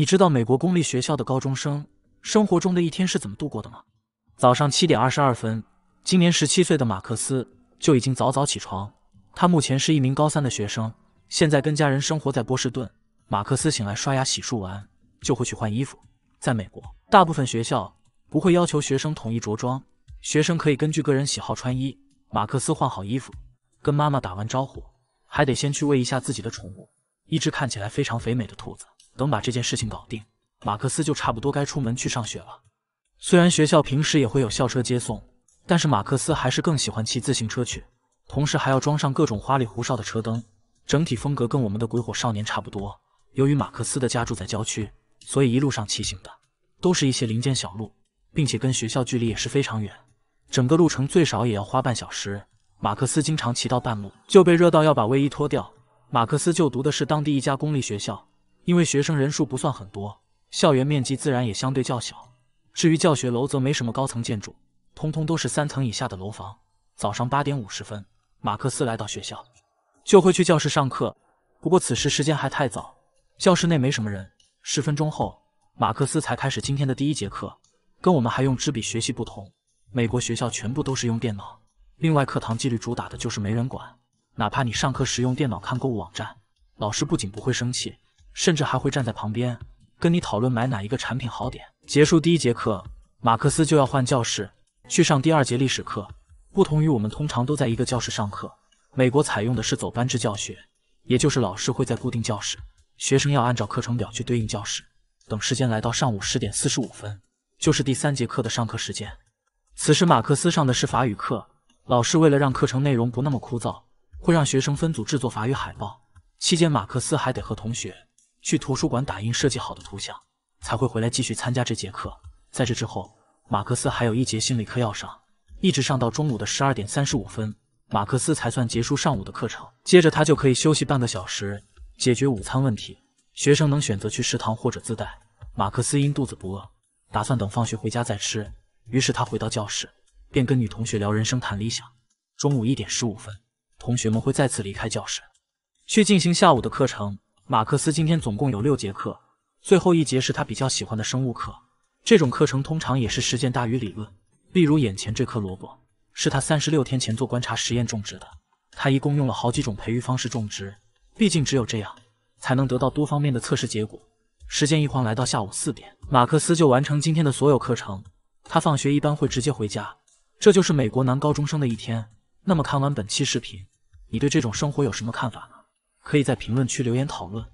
你知道美国公立学校的高中生生活中的一天是怎么度过的吗？早上七点二十二分，今年十七岁的马克思就已经早早起床。他目前是一名高三的学生，现在跟家人生活在波士顿。马克思醒来刷牙、洗漱完，就会去换衣服。在美国，大部分学校不会要求学生统一着装，学生可以根据个人喜好穿衣。马克思换好衣服，跟妈妈打完招呼，还得先去喂一下自己的宠物——一只看起来非常肥美的兔子。等把这件事情搞定，马克思就差不多该出门去上学了。虽然学校平时也会有校车接送，但是马克思还是更喜欢骑自行车去，同时还要装上各种花里胡哨的车灯，整体风格跟我们的鬼火少年差不多。由于马克思的家住在郊区，所以一路上骑行的都是一些林间小路，并且跟学校距离也是非常远，整个路程最少也要花半小时。马克思经常骑到半路就被热到要把卫衣脱掉。马克思就读的是当地一家公立学校。因为学生人数不算很多，校园面积自然也相对较小。至于教学楼，则没什么高层建筑，通通都是三层以下的楼房。早上八点五十分，马克思来到学校，就会去教室上课。不过此时时间还太早，教室内没什么人。十分钟后，马克思才开始今天的第一节课。跟我们还用纸笔学习不同，美国学校全部都是用电脑。另外，课堂纪律主打的就是没人管，哪怕你上课时用电脑看购物网站，老师不仅不会生气。甚至还会站在旁边跟你讨论买哪一个产品好点。结束第一节课，马克思就要换教室去上第二节历史课。不同于我们通常都在一个教室上课，美国采用的是走班制教学，也就是老师会在固定教室，学生要按照课程表去对应教室。等时间来到上午十点四十五分，就是第三节课的上课时间。此时马克思上的是法语课，老师为了让课程内容不那么枯燥，会让学生分组制作法语海报。期间，马克思还得和同学。去图书馆打印设计好的图像，才会回来继续参加这节课。在这之后，马克思还有一节心理课要上，一直上到中午的十二点三十五分，马克思才算结束上午的课程。接着他就可以休息半个小时，解决午餐问题。学生能选择去食堂或者自带。马克思因肚子不饿，打算等放学回家再吃。于是他回到教室，便跟女同学聊人生、谈理想。中午一点十五分，同学们会再次离开教室，去进行下午的课程。马克思今天总共有六节课，最后一节是他比较喜欢的生物课。这种课程通常也是实践大于理论。例如眼前这颗萝卜，是他三十六天前做观察实验种植的。他一共用了好几种培育方式种植，毕竟只有这样，才能得到多方面的测试结果。时间一晃来到下午四点，马克思就完成今天的所有课程。他放学一般会直接回家。这就是美国男高中生的一天。那么看完本期视频，你对这种生活有什么看法呢？可以在评论区留言讨论。